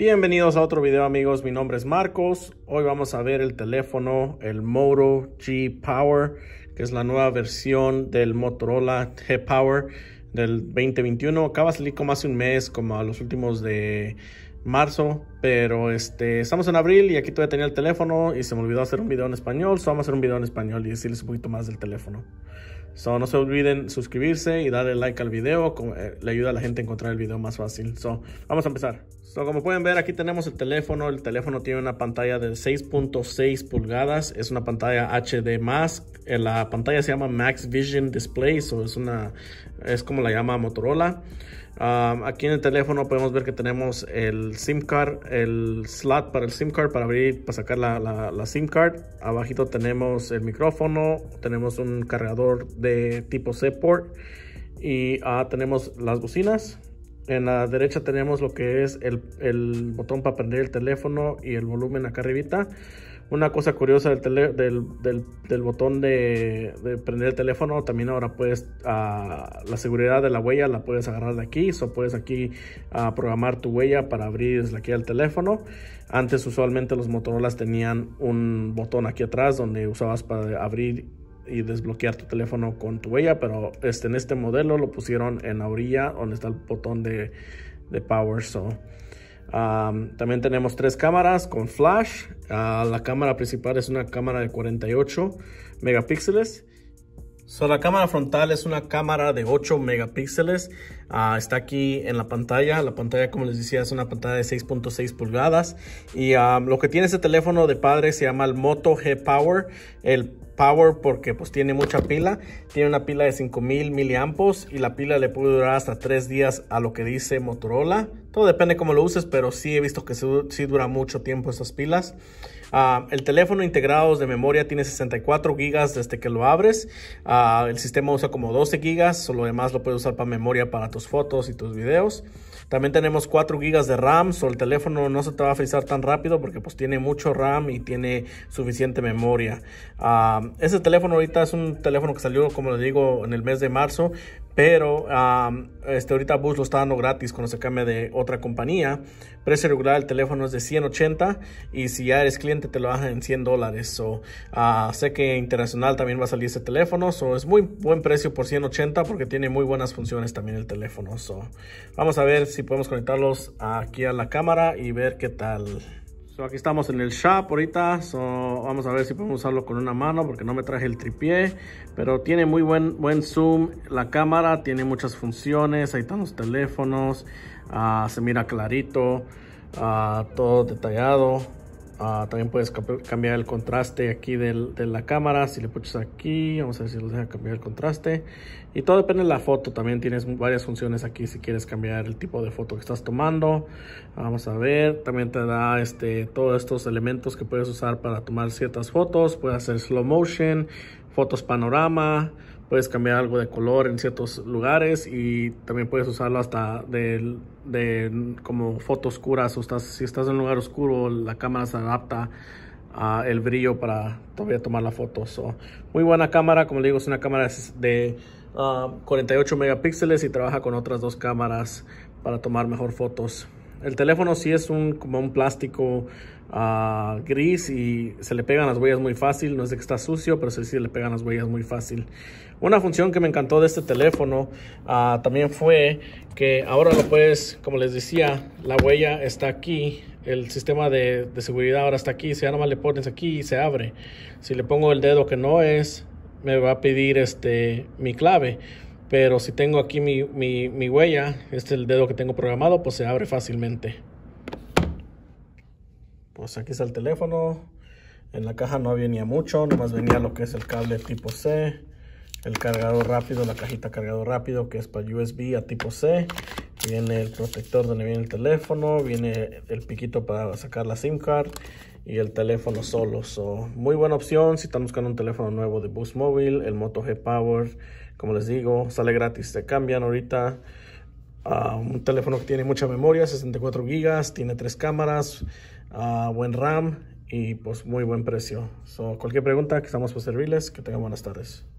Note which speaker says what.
Speaker 1: Bienvenidos a otro video amigos, mi nombre es Marcos. Hoy vamos a ver el teléfono, el Moto G Power, que es la nueva versión del Motorola G Power del 2021. Acaba de salir como hace un mes, como a los últimos de marzo, pero este, estamos en abril y aquí todavía tenía el teléfono y se me olvidó hacer un video en español, vamos a hacer un video en español y decirles un poquito más del teléfono no se olviden suscribirse y darle like al video. Eh, le ayuda a la gente a encontrar el video más fácil. So, vamos a empezar. como pueden ver, aquí tenemos el teléfono. El teléfono tiene una pantalla de 6.6 pulgadas. Es una pantalla HD+. Eh, la pantalla se llama Max Vision Display. So, es, una, es como la llama Motorola aquí en el teléfono podemos ver que tenemos el SIM card, el slot para el SIM card, para abrir, para sacar la, la, SIM card. Abajito tenemos el micrófono, tenemos un cargador de tipo C port y ah, tenemos las bocinas. En la derecha tenemos lo que es el, el botón para prender el teléfono y el volumen acá arribita. Una cosa curiosa del, botón de, prender el teléfono, también ahora puedes, ah, la seguridad de la huella la puedes agarrar de aquí, o puedes aquí ah, programar tu huella para abrir desde aquí el teléfono. Antes usualmente los Motorola tenían un botón aquí atrás donde usabas para abrir y desbloquear tu teléfono con tu huella, pero este, en este modelo lo pusieron en la orilla donde está el botón de, de power también tenemos tres cámaras con flash. Ah, la cámara principal es una cámara de 48 megapíxeles. la cámara frontal es una cámara de 8 megapíxeles. Ah, está aquí en la pantalla. La pantalla, como les decía, es una pantalla de 6.6 pulgadas. Y lo que tiene este teléfono de padre se llama el Moto G Power. El Power porque pues tiene mucha pila. Tiene una pila de 5000 mAh y la pila le puede durar hasta 3 días a lo que dice Motorola. Todo depende cómo lo uses, pero sí he visto que sí dura mucho tiempo esas pilas. Ah, el teléfono integrado de memoria tiene 64 gigas desde que lo abres. Ah, el sistema usa como 12 gigas, lo demás lo puedes usar para memoria para tus fotos y tus videos. También tenemos 4 gigas de RAM, so el teléfono no se te va a frizar tan rápido porque pues tiene mucho RAM y tiene suficiente memoria. Uh, ese teléfono ahorita es un teléfono que salió, como les digo, en el mes de marzo, pero este, ahorita Bus lo está dando gratis cuando se cambia de otra compañía. Precio regular del teléfono es de 180 y si ya eres cliente te lo bajan en 100 dólares. So, ah, sé que internacional también va a salir ese teléfono, so, es muy buen precio por 180 porque tiene muy buenas funciones también el teléfono. vamos a ver si podemos conectarlos aquí a la cámara y ver qué tal aquí estamos en el shop ahorita. vamos a ver si podemos usarlo con una mano porque no me traje el tripié. Pero tiene muy buen, buen zoom la cámara. Tiene muchas funciones. Ahí están los teléfonos. Ah, se mira clarito. Ah, todo detallado. Ah, también puedes cambiar el contraste aquí de la cámara. Si le pones aquí, vamos a ver si lo deja cambiar el contraste. Y todo depende de la foto. También tienes varias funciones aquí si quieres cambiar el tipo de foto que estás tomando. Ah, vamos a ver. También te da este, todos estos elementos que puedes usar para tomar ciertas fotos. Puedes hacer slow motion, fotos panorama, puedes cambiar algo de color en ciertos lugares y también puedes usarlo hasta de, de como fotos oscuras. estás, si estás en un lugar oscuro, la cámara se adapta a el brillo para todavía tomar la foto. muy buena cámara, como le digo, es una cámara de 48 ah, megapíxeles y trabaja con otras dos cámaras para tomar mejor fotos. El teléfono sí es un, como un plástico ah, gris y se le pegan las huellas muy fácil. No es de que está sucio, pero sí, le pegan las huellas muy fácil. Una función que me encantó de este teléfono ah, también fue que ahora lo puedes, como les decía, la huella está aquí. El sistema de, seguridad ahora está aquí. Si ahora más le pones aquí y se abre. Si le pongo el dedo que no es, me va a pedir este, mi clave. Pero si tengo aquí mi, huella, este es el dedo que tengo programado, pues se abre fácilmente. Pues aquí está el teléfono. En la caja no venía mucho, nomás venía lo que es el cable tipo C, el cargador rápido, la cajita cargador rápido que es para USB a tipo C. Viene el protector donde viene el teléfono, viene el piquito para sacar la SIM card, y el teléfono solo. So, muy buena opción si están buscando un teléfono nuevo de Boost Mobile, el Moto G Power. Como les digo, sale gratis. te cambian ahorita ah, un teléfono que tiene mucha memoria, 64 gigas, tiene tres cámaras, ah, buen RAM y pues muy buen precio. So, cualquier pregunta que estamos por servirles, que tengan buenas tardes.